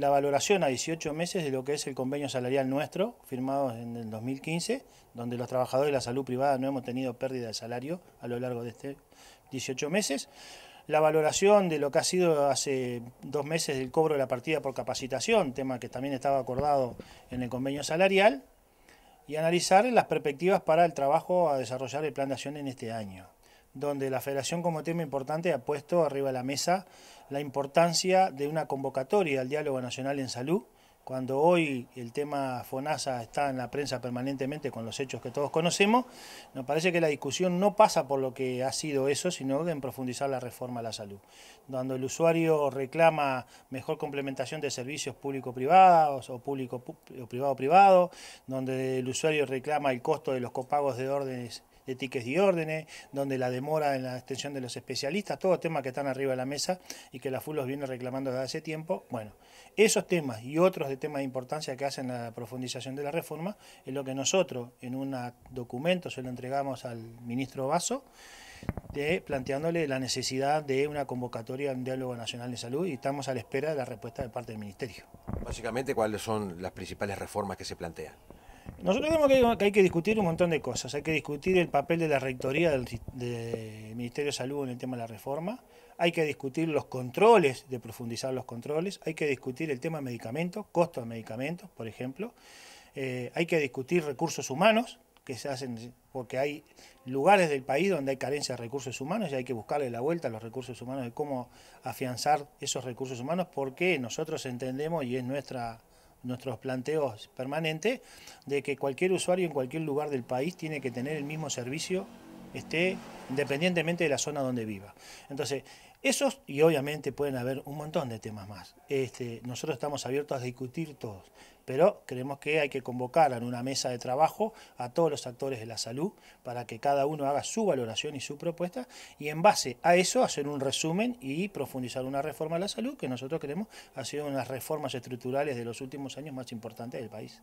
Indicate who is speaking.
Speaker 1: La valoración a 18 meses de lo que es el convenio salarial nuestro, firmado en el 2015, donde los trabajadores de la salud privada no hemos tenido pérdida de salario a lo largo de este 18 meses. La valoración de lo que ha sido hace dos meses el cobro de la partida por capacitación, tema que también estaba acordado en el convenio salarial, y analizar las perspectivas para el trabajo a desarrollar el plan de acción en este año donde la federación como tema importante ha puesto arriba de la mesa la importancia de una convocatoria al diálogo nacional en salud, cuando hoy el tema FONASA está en la prensa permanentemente con los hechos que todos conocemos, nos parece que la discusión no pasa por lo que ha sido eso, sino en profundizar la reforma a la salud. Cuando el usuario reclama mejor complementación de servicios público-privados o público-privado-privado, donde el usuario reclama el costo de los copagos de órdenes de tickets y órdenes, donde la demora en la extensión de los especialistas, todos temas que están arriba de la mesa y que la FULOS los viene reclamando desde hace tiempo. Bueno, esos temas y otros de temas de importancia que hacen la profundización de la reforma es lo que nosotros en un documento se lo entregamos al ministro Vaso. De, planteándole la necesidad de una convocatoria en un diálogo nacional de salud y estamos a la espera de la respuesta de parte del Ministerio. Básicamente, ¿cuáles son las principales reformas que se plantean? Nosotros tenemos que hay, que discutir un montón de cosas. Hay que discutir el papel de la rectoría del, Ministerio de Salud en el tema de la reforma. Hay que discutir los controles, de profundizar los controles. Hay que discutir el tema de medicamentos, costo de medicamentos, por ejemplo. Eh, hay que discutir recursos humanos, que se hacen porque hay lugares del país donde hay carencia de recursos humanos y hay que buscarle la vuelta a los recursos humanos de cómo afianzar esos recursos humanos porque nosotros entendemos y es nuestra nuestros planteos permanentes de que cualquier usuario en cualquier lugar del país tiene que tener el mismo servicio, esté independientemente de la zona donde viva. Entonces, esos, y obviamente pueden haber un montón de temas más. Este, nosotros estamos abiertos a discutir todos, pero creemos que hay que convocar en una mesa de trabajo a todos los actores de la salud para que cada uno haga su valoración y su propuesta y en base a eso hacer un resumen y profundizar una reforma a la salud que nosotros creemos ha sido una de las reformas estructurales de los últimos años más importantes del país.